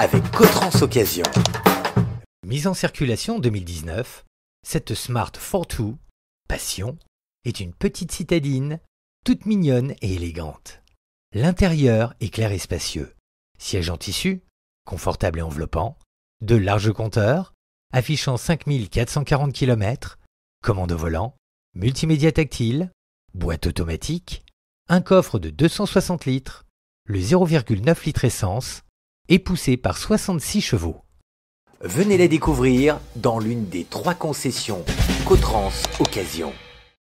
avec Cotrans Occasion. Mise en circulation 2019, cette Smart Fortwo, Passion, est une petite citadine, toute mignonne et élégante. L'intérieur est clair et spacieux. Siège en tissu, confortable et enveloppant, de larges compteurs, affichant 5440 km, commande au volant, multimédia tactile, boîte automatique, un coffre de 260 litres, le 0,9 litre essence et poussé par 66 chevaux. Venez la découvrir dans l'une des trois concessions Cotrans Occasion.